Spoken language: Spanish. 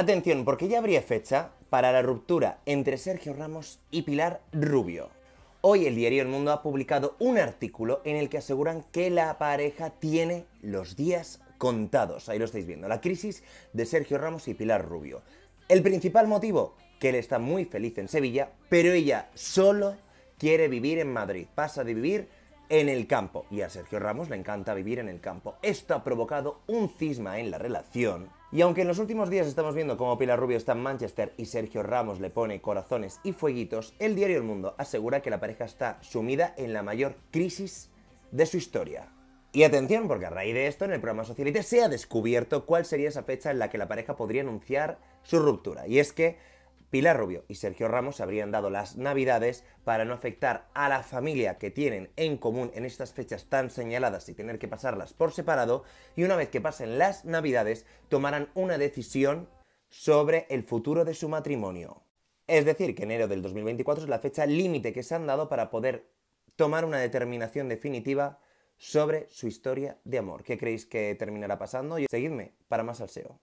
Atención, porque ya habría fecha para la ruptura entre Sergio Ramos y Pilar Rubio. Hoy el diario El Mundo ha publicado un artículo en el que aseguran que la pareja tiene los días contados. Ahí lo estáis viendo, la crisis de Sergio Ramos y Pilar Rubio. El principal motivo, que él está muy feliz en Sevilla, pero ella solo quiere vivir en Madrid. Pasa de vivir en el campo. Y a Sergio Ramos le encanta vivir en el campo. Esto ha provocado un cisma en la relación y aunque en los últimos días estamos viendo cómo Pilar Rubio está en Manchester y Sergio Ramos le pone corazones y fueguitos, el diario El Mundo asegura que la pareja está sumida en la mayor crisis de su historia. Y atención, porque a raíz de esto en el programa Socialite se ha descubierto cuál sería esa fecha en la que la pareja podría anunciar su ruptura. Y es que Pilar Rubio y Sergio Ramos habrían dado las navidades para no afectar a la familia que tienen en común en estas fechas tan señaladas y tener que pasarlas por separado y una vez que pasen las navidades tomarán una decisión sobre el futuro de su matrimonio. Es decir, que enero del 2024 es la fecha límite que se han dado para poder tomar una determinación definitiva sobre su historia de amor. ¿Qué creéis que terminará pasando? Seguidme para más al SEO.